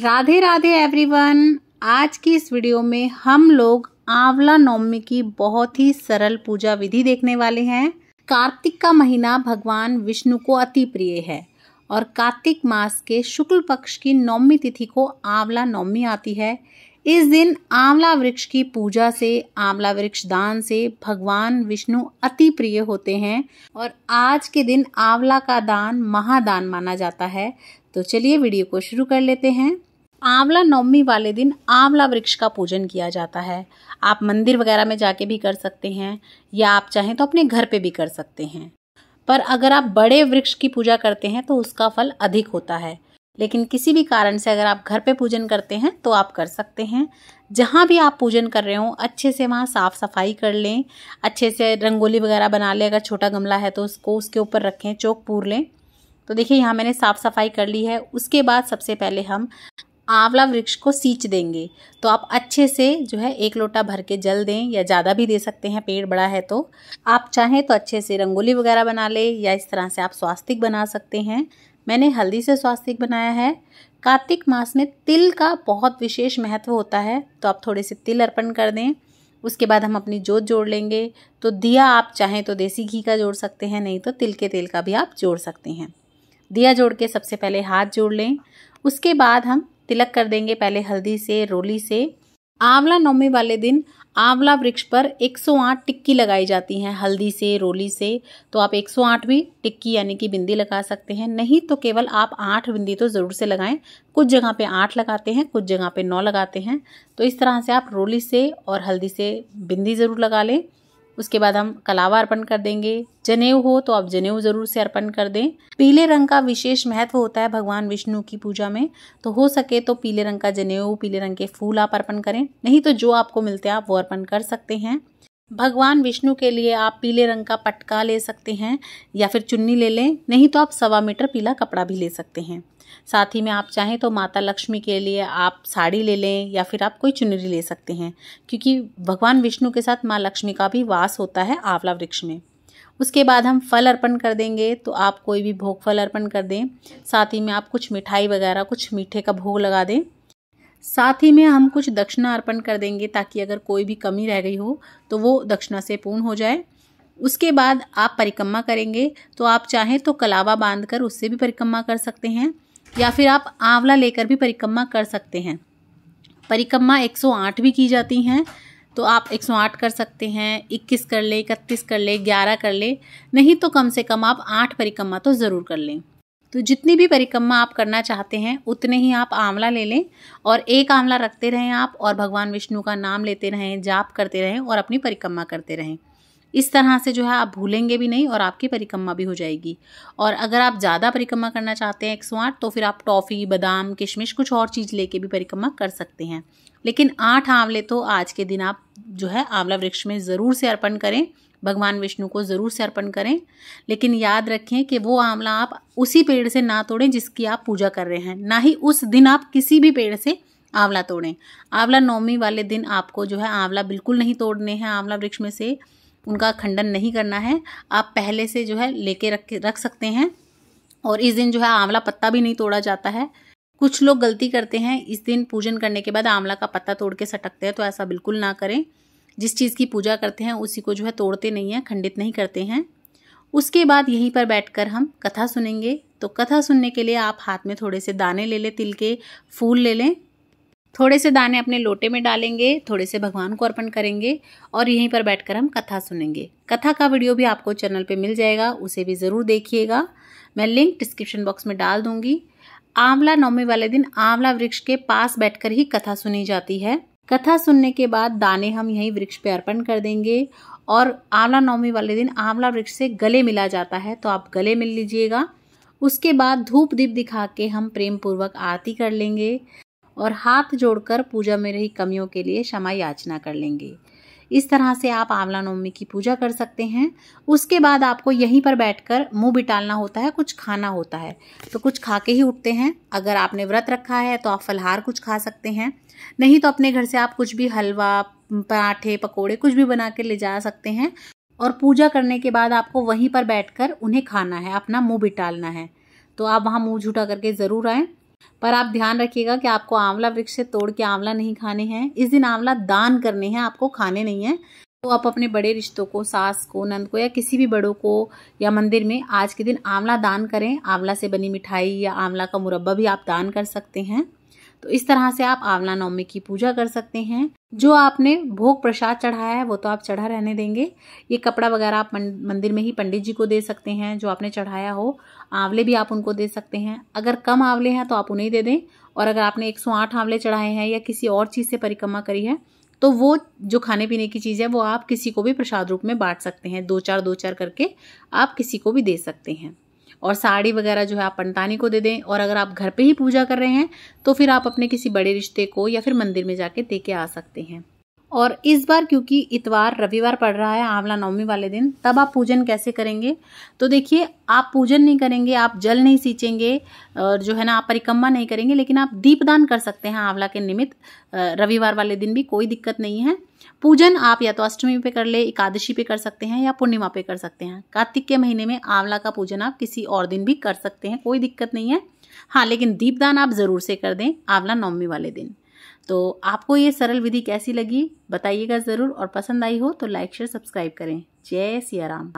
Radhe Radhe everyone आज की इस वीडियो में हम लोग आंवला नवमी की बहुत ही सरल पूजा विधि देखने वाले हैं कार्तिक का महीना भगवान विष्णु को अति प्रिय है और कार्तिक मास के शुक्ल पक्ष की नौमी तिथि को आंवला नवमी आती है इस दिन आंवला वृक्ष की पूजा से आंवला वृक्ष दान से भगवान विष्णु अति प्रिय होते हैं और आज के दिन आंवला का दान महादान माना जाता है तो चलिए वीडियो को शुरू कर लेते हैं आंवला नवमी वाले दिन आंवला वृक्ष का पूजन किया जाता है आप मंदिर वगैरह में जाके भी कर सकते हैं या आप चाहें तो अपने घर पे भी कर सकते हैं पर अगर आप बड़े वृक्ष की पूजा करते हैं तो उसका फल अधिक होता है लेकिन किसी भी कारण से अगर आप घर पे पूजन करते हैं तो आप कर सकते हैं जहाँ भी आप पूजन कर रहे हो अच्छे से वहाँ साफ़ सफाई कर लें अच्छे से रंगोली वगैरह बना लें अगर छोटा गमला है तो उसको उसके ऊपर रखें चौक पूर लें तो देखिए यहाँ मैंने साफ़ सफाई कर ली है उसके बाद सबसे पहले हम आंवला वृक्ष को सींच देंगे तो आप अच्छे से जो है एक लोटा भर के जल दें या ज़्यादा भी दे सकते हैं पेड़ बड़ा है तो आप चाहें तो अच्छे से रंगोली वगैरह बना लें या इस तरह से आप स्वास्तिक बना सकते हैं मैंने हल्दी से स्वास्तिक बनाया है कार्तिक मास में तिल का बहुत विशेष महत्व होता है तो आप थोड़े से तिल अर्पण कर दें उसके बाद हम अपनी जोत जोड़ लेंगे तो दिया आप चाहें तो देसी घी का जोड़ सकते हैं नहीं तो तिल के तेल का भी आप जोड़ सकते हैं दिया जोड़ के सबसे पहले हाथ जोड़ लें उसके बाद हम तिलक कर देंगे पहले हल्दी से रोली से आंवला नवमी वाले दिन आंवला वृक्ष पर 108 टिक्की लगाई जाती हैं हल्दी से रोली से तो आप 108 भी टिक्की यानी कि बिंदी लगा सकते हैं नहीं तो केवल आप आठ बिंदी तो ज़रूर से लगाएं कुछ जगह पे आठ लगाते हैं कुछ जगह पे नौ लगाते हैं तो इस तरह से आप रोली से और हल्दी से बिंदी ज़रूर लगा लें उसके बाद हम कलावा अर्पण कर देंगे जनेऊ हो तो आप जनेऊ जरूर से अर्पण कर दें पीले रंग का विशेष महत्व होता है भगवान विष्णु की पूजा में तो हो सके तो पीले रंग का जनेऊ पीले रंग के फूल आप अर्पण करें नहीं तो जो आपको मिलते हैं आप वो अर्पण कर सकते हैं भगवान विष्णु के लिए आप पीले रंग का पटका ले सकते हैं या फिर चुन्नी ले लें नहीं तो आप सवा मीटर पीला कपड़ा भी ले सकते हैं साथ ही में आप चाहें तो माता लक्ष्मी के लिए आप साड़ी ले लें या फिर आप कोई चुनरी ले सकते हैं क्योंकि भगवान विष्णु के साथ माँ लक्ष्मी का भी वास होता है आंवला वृक्ष में उसके बाद हम फल अर्पण कर देंगे तो आप कोई भी भोग फल अर्पण कर दें साथ ही में आप कुछ मिठाई वगैरह कुछ मीठे का भोग लगा दें साथ ही में हम कुछ दक्षिणा अर्पण कर देंगे ताकि अगर कोई भी कमी रह गई हो तो वो दक्षिणा से पूर्ण हो जाए उसके बाद आप परिक्रमा करेंगे तो आप चाहें तो कलावा बांध कर उससे भी परिक्रमा कर सकते हैं या फिर आप आंवला लेकर भी परिक्रमा कर सकते हैं परिक्रमा 108 भी की जाती हैं तो आप 108 कर सकते हैं 21 कर लें इकतीस कर लें 11 कर लें नहीं तो कम से कम आप आठ परिक्रमा तो ज़रूर कर लें तो जितनी भी परिक्रमा आप करना चाहते हैं उतने ही आप आंवला ले लें और एक आंवला रखते रहें आप और भगवान विष्णु का नाम लेते रहें जाप करते रहें और अपनी परिक्रमा करते रहें इस तरह से जो है आप भूलेंगे भी नहीं और आपकी परिक्रमा भी हो जाएगी और अगर आप ज़्यादा परिक्रमा करना चाहते हैं एक सौ आठ तो फिर आप टॉफ़ी बादाम किशमिश कुछ और चीज़ लेके भी परिक्रमा कर सकते हैं लेकिन आठ आंवले तो आज के दिन आप जो है आंवला वृक्ष में ज़रूर से अर्पण करें भगवान विष्णु को ज़रूर से अर्पण करें लेकिन याद रखें कि वो आंवला आप उसी पेड़ से ना तोड़ें जिसकी आप पूजा कर रहे हैं ना ही उस दिन आप किसी भी पेड़ से आंवला तोड़ें आंवला नवमी वाले दिन आपको जो है आंवला बिल्कुल नहीं तोड़ने हैं आंवला वृक्ष में से उनका खंडन नहीं करना है आप पहले से जो है लेके रख रख सकते हैं और इस दिन जो है आंवला पत्ता भी नहीं तोड़ा जाता है कुछ लोग गलती करते हैं इस दिन पूजन करने के बाद आंवला का पत्ता तोड़ के सटकते हैं तो ऐसा बिल्कुल ना करें जिस चीज़ की पूजा करते हैं उसी को जो है तोड़ते नहीं हैं खंडित नहीं करते हैं उसके बाद यहीं पर बैठकर हम कथा सुनेंगे तो कथा सुनने के लिए आप हाथ में थोड़े से दाने ले लें तिल के फूल ले लें थोड़े से दाने अपने लोटे में डालेंगे थोड़े से भगवान को अर्पण करेंगे और यहीं पर बैठकर हम कथा सुनेंगे कथा का वीडियो भी आपको चैनल पे मिल जाएगा उसे भी ज़रूर देखिएगा मैं लिंक डिस्क्रिप्शन बॉक्स में डाल दूंगी आंवला नवमी वाले दिन आंवला वृक्ष के पास बैठकर ही कथा सुनी जाती है कथा सुनने के बाद दाने हम यहीं वृक्ष पे अर्पण कर देंगे और आंवला नवमी वाले दिन आंवला वृक्ष से गले मिला जाता है तो आप गले मिल लीजिएगा उसके बाद धूप दीप दिखा के हम प्रेम पूर्वक आरती कर लेंगे और हाथ जोड़कर पूजा में रही कमियों के लिए क्षमा याचना कर लेंगे इस तरह से आप आंवला नवमी की पूजा कर सकते हैं उसके बाद आपको यहीं पर बैठकर मुंह बिटालना होता है कुछ खाना होता है तो कुछ खा के ही उठते हैं अगर आपने व्रत रखा है तो आप फलहार कुछ खा सकते हैं नहीं तो अपने घर से आप कुछ भी हलवा पराठे पकौड़े कुछ भी बना के ले जा सकते हैं और पूजा करने के बाद आपको वहीं पर बैठकर उन्हें खाना है अपना मुंह बिटालना है तो आप वहाँ मुंह झूठा करके ज़रूर आएं पर आप ध्यान रखिएगा कि आपको आंवला वृक्ष से तोड़ के आंवला नहीं खाने हैं इस दिन आंवला दान करने हैं आपको खाने नहीं हैं तो आप अपने बड़े रिश्तों को सास को नंद को या किसी भी बड़ों को या मंदिर में आज के दिन आंवला दान करें आंवला से बनी मिठाई या आंवला का मुरब्बा भी आप दान कर सकते हैं तो इस तरह से आप आंवला नवमी की पूजा कर सकते हैं जो आपने भोग प्रसाद चढ़ाया है वो तो आप चढ़ा रहने देंगे ये कपड़ा वगैरह आप मंदिर में ही पंडित जी को दे सकते हैं जो आपने चढ़ाया हो आंवले भी आप उनको दे सकते हैं अगर कम आंवले हैं तो आप उन्हें दे दें और अगर आपने 108 आंवले चढ़ाए हैं या किसी और चीज़ से परिक्रमा करी है तो वो जो खाने पीने की चीज़ है वो आप किसी को भी प्रसाद रूप में बांट सकते हैं दो चार दो चार करके आप किसी को भी दे सकते हैं और साड़ी वगैरह जो है आप पंडतानी को दे दें और अगर आप घर पे ही पूजा कर रहे हैं तो फिर आप अपने किसी बड़े रिश्ते को या फिर मंदिर में जाके दे के आ सकते हैं और इस बार क्योंकि इतवार रविवार पड़ रहा है आंवला नवमी वाले दिन तब आप पूजन कैसे करेंगे तो देखिए आप पूजन नहीं करेंगे आप जल नहीं सींचेंगे और जो है ना आप परिक्रमा नहीं करेंगे लेकिन आप दीपदान कर सकते हैं आंवला के निमित्त रविवार वाले दिन भी कोई दिक्कत नहीं है पूजन आप या तो अष्टमी पे कर ले एकादशी पे कर सकते हैं या पूर्णिमा पे कर सकते हैं कार्तिक के महीने में आंवला का पूजन आप किसी और दिन भी कर सकते हैं कोई दिक्कत नहीं है हाँ लेकिन दीपदान आप ज़रूर से कर दें आंवला नवमी वाले दिन तो आपको ये सरल विधि कैसी लगी बताइएगा ज़रूर और पसंद आई हो तो लाइक शेयर सब्सक्राइब करें जय सियाराम